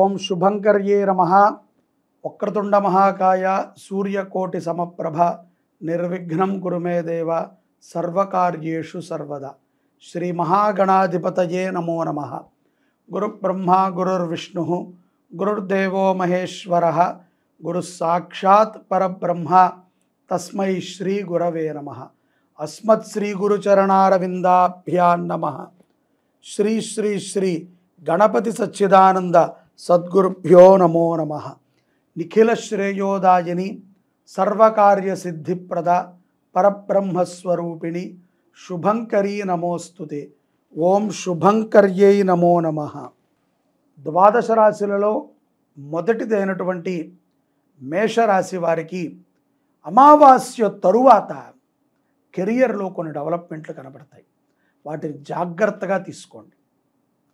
ఓం శుభంకర్యే నమ వక్రతుండ మహాకాయ సూర్యకోటి సమప్రభ నిర్విఘ్నం కురుమే దేవ సర్వకార్యేషు సర్వదా శ్రీ మహాగణాధిపతయే నమో నమ గురుబ్రహ్మ గురుర్విష్ణు గురుర్దేవో మహేశ్వర గురుసాక్షాత్ పరబ్రహ్మ తస్మై శ్రీ గురవే నమ అస్మత్ శ్రీ గురుచరణారవిందాభ్యాన్నమ శ్రీ శ్రీ శ్రీ గణపతి సచ్చిదానంద సద్గురుభ్యో నమో నమ నిఖిల శ్రేయోదాయని సిద్ధిప్రద పరబ్రహ్మస్వరూపిణి శుభంకరీ నమోస్తు ఓం శుభంకర్యై నమో నమ ద్వాదశ రాశులలో మొదటిదైనటువంటి మేషరాశి వారికి అమావాస్య తరువాత కెరియర్లో కొన్ని డెవలప్మెంట్లు కనబడతాయి వాటిని జాగ్రత్తగా తీసుకోండి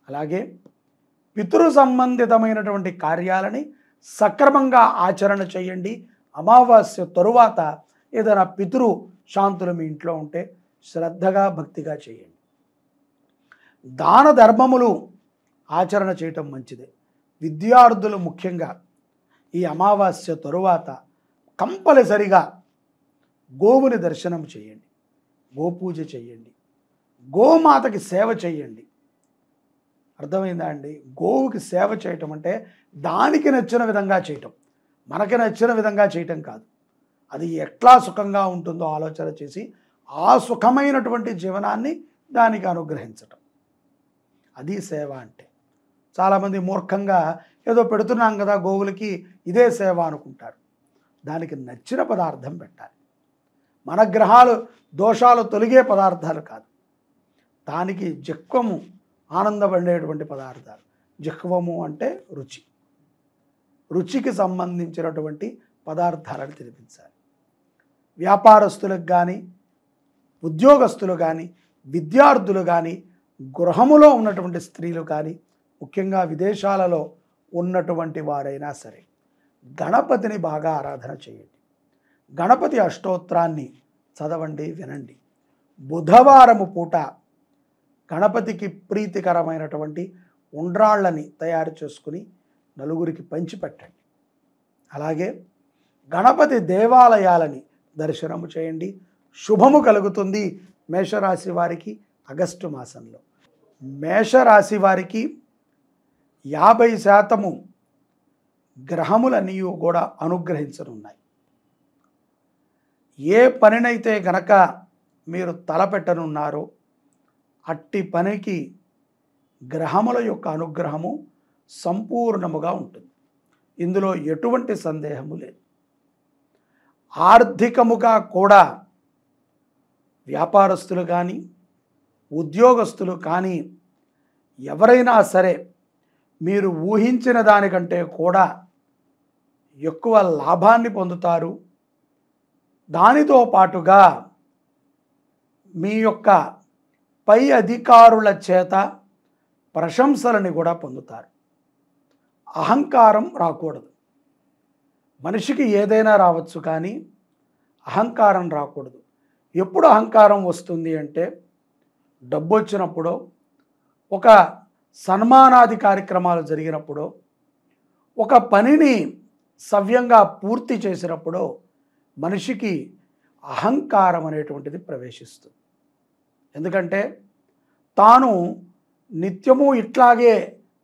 అలాగే పితృ సంబంధితమైనటువంటి కార్యాలని సక్రమంగా ఆచరణ చేయండి అమావాస్య తరువాత ఏదైనా పితృ శాంతులు మీ ఇంట్లో ఉంటే శ్రద్ధగా భక్తిగా చేయండి దాన ధర్మములు ఆచరణ చేయటం మంచిదే విద్యార్థులు ముఖ్యంగా ఈ అమావాస్య తరువాత కంపల్సరిగా గోవుని దర్శనం చేయండి గోపూజ చేయండి గోమాతకి సేవ చేయండి అర్థమైందా అండి గోవుకి సేవ చేయటం అంటే దానికి నచ్చిన విధంగా చేయటం మనకి నచ్చిన విధంగా చేయటం కాదు అది ఎట్లా సుఖంగా ఉంటుందో ఆలోచన చేసి ఆ సుఖమైనటువంటి జీవనాన్ని దానికి అనుగ్రహించటం అది సేవ అంటే చాలామంది మూర్ఖంగా ఏదో పెడుతున్నాం కదా గోవులకి ఇదే సేవ అనుకుంటారు దానికి నచ్చిన పదార్థం పెట్టాలి మన గ్రహాలు దోషాలు తొలిగే పదార్థాలు కాదు దానికి జక్వము ఆనందపడేటువంటి పదార్థాలు జిహ్వము అంటే రుచి రుచికి సంబంధించినటువంటి పదార్థాలను తినిపించాలి వ్యాపారస్తులకు కానీ ఉద్యోగస్తులు కానీ విద్యార్థులు కానీ గృహములో ఉన్నటువంటి స్త్రీలు కానీ ముఖ్యంగా విదేశాలలో ఉన్నటువంటి వారైనా సరే గణపతిని బాగా ఆరాధన చేయండి గణపతి అష్టోత్రాన్ని చదవండి వినండి బుధవారము పూట గణపతికి ప్రీతికరమైనటువంటి ఉండ్రాళ్ళని తయారు చేసుకుని నలుగురికి పంచిపెట్టండి అలాగే గణపతి దేవాలయాలని దర్శనము చేయండి శుభము కలుగుతుంది మేషరాశి వారికి ఆగస్టు మాసంలో మేషరాశి వారికి యాభై శాతము గ్రహములన్నీ కూడా అనుగ్రహించనున్నాయి ఏ పనినైతే గనక మీరు తలపెట్టనున్నారో అట్టి పనికి గ్రహముల యొక్క అనుగ్రహము సంపూర్ణముగా ఉంటుంది ఇందులో ఎటువంటి సందేహము లేదు ఆర్థికముగా కూడా వ్యాపారస్తులు కానీ ఉద్యోగస్తులు కానీ ఎవరైనా సరే మీరు ఊహించిన దానికంటే కూడా ఎక్కువ లాభాన్ని పొందుతారు దానితో పాటుగా మీ యొక్క పై అధికారుల చేత ప్రశంసలని కూడా పొందుతారు అహంకారం రాకూడదు మనిషికి ఏదైనా రావచ్చు కానీ అహంకారం రాకూడదు ఎప్పుడు అహంకారం వస్తుంది అంటే డబ్బు వచ్చినప్పుడు ఒక సన్మానాది కార్యక్రమాలు జరిగినప్పుడు ఒక పనిని సవ్యంగా పూర్తి చేసినప్పుడు మనిషికి అహంకారం అనేటువంటిది ప్రవేశిస్తుంది ఎందుకంటే తాను నిత్యము ఇట్లాగే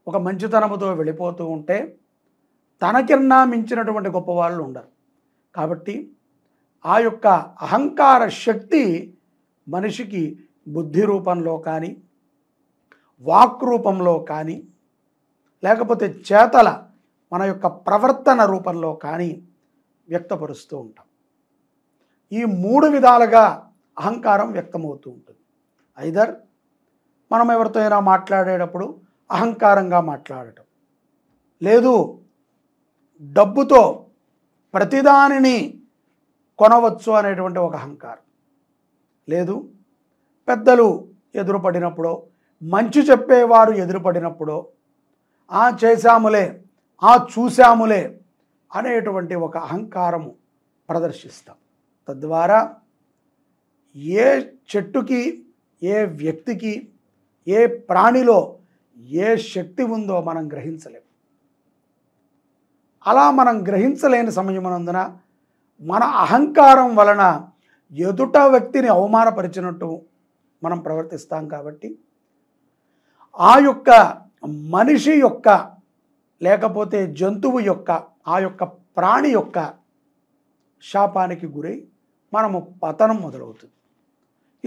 ఒక మంచితనముతో వెళ్ళిపోతూ ఉంటే తనకిన్నా మించినటువంటి గొప్పవాళ్ళు ఉండరు కాబట్టి ఆ యొక్క అహంకార శక్తి మనిషికి బుద్ధి రూపంలో కానీ వాక్ రూపంలో కానీ లేకపోతే చేతల మన యొక్క ప్రవర్తన రూపంలో కానీ వ్యక్తపరుస్తూ ఉంటాం ఈ మూడు విధాలుగా అహంకారం వ్యక్తమవుతూ ఉంటుంది ఐదర్ మనం ఎవరితో అయినా మాట్లాడేటప్పుడు అహంకారంగా మాట్లాడటం లేదు డబ్బుతో ప్రతిదానిని కొనవచ్చు అనేటువంటి ఒక అహంకారం లేదు పెద్దలు ఎదురుపడినప్పుడో మంచి చెప్పేవారు ఎదురుపడినప్పుడో ఆ చేశాములే ఆ చూశాములే అనేటువంటి ఒక అహంకారము ప్రదర్శిస్తాం తద్వారా ఏ చెట్టుకి ఏ వ్యక్తికి ఏ ప్రాణిలో ఏ శక్తి ఉందో మనం గ్రహించలేము అలా మనం గ్రహించలేని సమయమునందున మన అహంకారం వలన ఎదుట వ్యక్తిని అవమానపరిచినట్టు మనం ప్రవర్తిస్తాం కాబట్టి ఆ యొక్క మనిషి యొక్క లేకపోతే జంతువు యొక్క ఆ యొక్క ప్రాణి యొక్క శాపానికి గురై మనము పతనం మొదలవుతుంది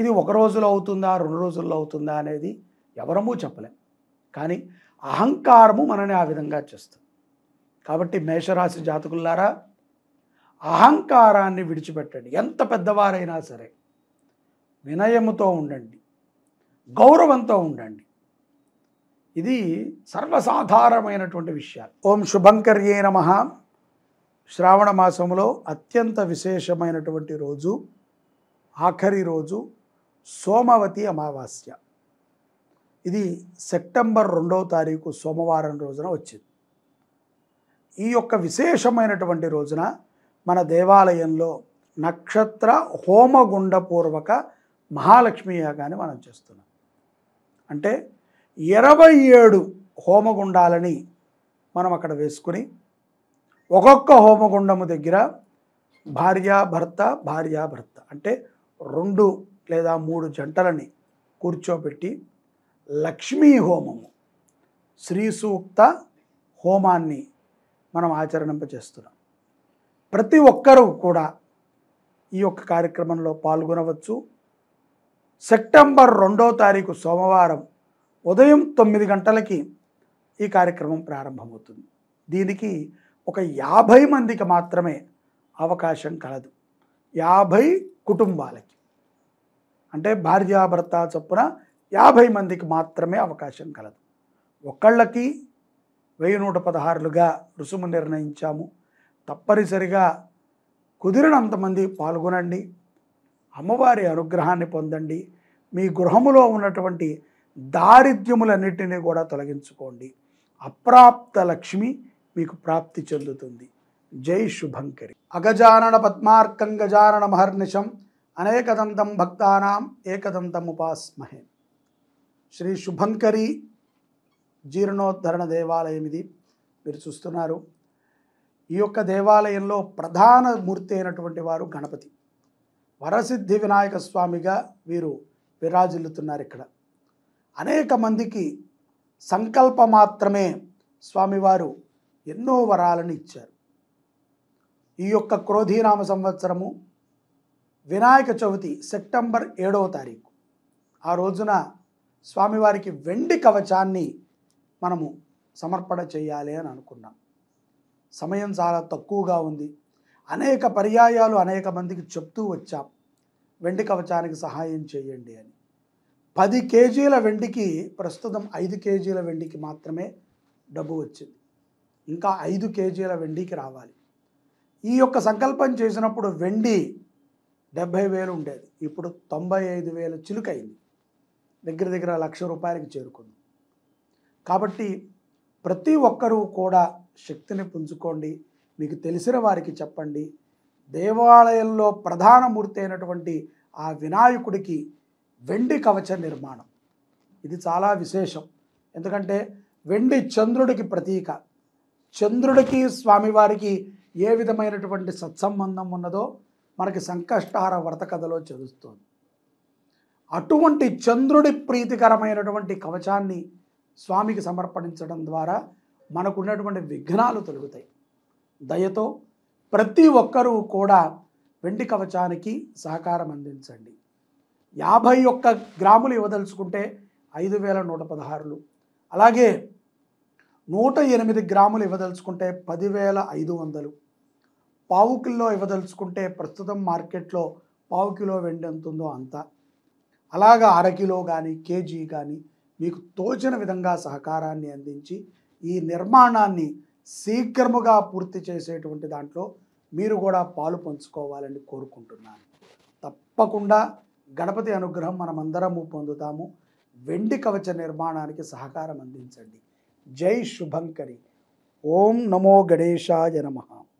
ఇది ఒక రోజులో అవుతుందా రెండు రోజుల్లో అవుతుందా అనేది ఎవరమూ చెప్పలేం కానీ అహంకారము మనని ఆ విధంగా చేస్తుంది కాబట్టి మేషరాశి జాతకులారా అహంకారాన్ని విడిచిపెట్టండి ఎంత పెద్దవారైనా సరే వినయముతో ఉండండి గౌరవంతో ఉండండి ఇది సర్వసాధారణమైనటువంటి విషయాలు ఓం శుభంకర్యే నమ శ్రావణ మాసంలో అత్యంత విశేషమైనటువంటి రోజు ఆఖరి రోజు సోమవతి అమావాస్య ఇది సెప్టెంబర్ రెండవ తారీఖు సోమవారం రోజున వచ్చింది ఈ యొక్క విశేషమైనటువంటి రోజున మన దేవాలయంలో నక్షత్ర హోమగుండపూర్వక మహాలక్ష్మి యాగాన్ని మనం చేస్తున్నాం అంటే ఇరవై ఏడు హోమగుండాలని మనం అక్కడ వేసుకుని ఒక్కొక్క హోమగుండము దగ్గర భార్యాభర్త భార్యాభర్త అంటే రెండు లేదా మూడు జంటలని కూర్చోబెట్టి లక్ష్మీ హోమము శ్రీ సూక్త హోమాన్ని మనం ఆచరణింపజేస్తున్నాం ప్రతి ఒక్కరూ కూడా ఈ యొక్క కార్యక్రమంలో పాల్గొనవచ్చు సెప్టెంబర్ రెండో తారీఖు సోమవారం ఉదయం తొమ్మిది గంటలకి ఈ కార్యక్రమం ప్రారంభమవుతుంది దీనికి ఒక యాభై మందికి మాత్రమే అవకాశం కలదు యాభై కుటుంబాలకి అంటే భార్యాభర్త చొప్పున యాభై మందికి మాత్రమే అవకాశం కలదు ఒకళ్ళకి వెయ్యి నూట పదహారులుగా రుసుము నిర్ణయించాము తప్పనిసరిగా కుదిరినంతమంది పాల్గొనండి అమ్మవారి అనుగ్రహాన్ని పొందండి మీ గృహములో ఉన్నటువంటి దారిద్ర్యములన్నిటినీ కూడా తొలగించుకోండి అప్రాప్త లక్ష్మి మీకు ప్రాప్తి చెందుతుంది జై శుభంకరి అగజానన పద్మార్కం గజానన మహర్నిశం అనేకదంతం భక్తానాం ఏకదంతం ఉపాస్మహే శ్రీ శుభంకరి జీర్ణోద్ధరణ దేవాలయం ఇది మీరు చూస్తున్నారు ఈ యొక్క దేవాలయంలో ప్రధాన మూర్తి అయినటువంటి వారు గణపతి వరసిద్ధి వినాయక స్వామిగా వీరు విరాజిల్లుతున్నారు ఇక్కడ అనేక మందికి సంకల్ప మాత్రమే స్వామివారు ఎన్నో వరాలను ఇచ్చారు ఈ యొక్క క్రోధీనామ సంవత్సరము వినాయక చవితి సెప్టెంబర్ ఏడవ తారీఖు ఆ రోజున స్వామివారికి వెండి కవచాన్ని మనము సమర్పణ చేయాలి అని అనుకున్నాం సమయం చాలా తక్కువగా ఉంది అనేక పర్యాయాలు అనేక మందికి చెప్తూ వచ్చాం వెండి కవచానికి సహాయం చేయండి అని పది కేజీల వెండికి ప్రస్తుతం ఐదు కేజీల వెండికి మాత్రమే డబ్బు వచ్చింది ఇంకా ఐదు కేజీల వెండికి రావాలి ఈ యొక్క సంకల్పం చేసినప్పుడు వెండి డెబ్భై వేలు ఉండేది ఇప్పుడు తొంభై ఐదు వేలు చిలుకైంది దగ్గర దగ్గర లక్ష రూపాయలకి చేరుకుంది కాబట్టి ప్రతి ఒక్కరూ కూడా శక్తిని పుంజుకోండి మీకు తెలిసిన వారికి చెప్పండి దేవాలయంలో ప్రధాన మూర్తి అయినటువంటి ఆ వినాయకుడికి వెండి కవచ నిర్మాణం ఇది చాలా విశేషం ఎందుకంటే వెండి చంద్రుడికి ప్రతీక చంద్రుడికి స్వామివారికి ఏ విధమైనటువంటి సత్సంబంధం ఉన్నదో మనకి సంకష్టహార వ్రత కథలో చదువుతోంది అటువంటి చంద్రుడి ప్రీతికరమైనటువంటి కవచాన్ని స్వామికి సమర్పించడం ద్వారా మనకున్నటువంటి విఘ్నాలు తొలుగుతాయి దయతో ప్రతి ఒక్కరూ కూడా వెండి కవచానికి సహకారం అందించండి యాభై ఒక్క గ్రాములు ఇవ్వదలుచుకుంటే ఐదు వేల నూట పదహారులు అలాగే నూట ఎనిమిది గ్రాములు ఇవ్వదలుచుకుంటే పదివేల ఐదు వందలు పావు కిలో ఇవ్వదలుచుకుంటే ప్రస్తుతం మార్కెట్లో పావు కిలో వెండి ఎంత ఉందో అంత అలాగా అరకిలో కానీ కేజీ కానీ మీకు తోచిన విధంగా సహకారాన్ని అందించి ఈ నిర్మాణాన్ని శీఘ్రముగా పూర్తి చేసేటువంటి దాంట్లో మీరు కూడా పాలు పంచుకోవాలని కోరుకుంటున్నాను తప్పకుండా గణపతి అనుగ్రహం మనమందరము పొందుతాము వెండి కవచ నిర్మాణానికి సహకారం అందించండి జై శుభంకరి ఓం నమో గణేశాయ నమ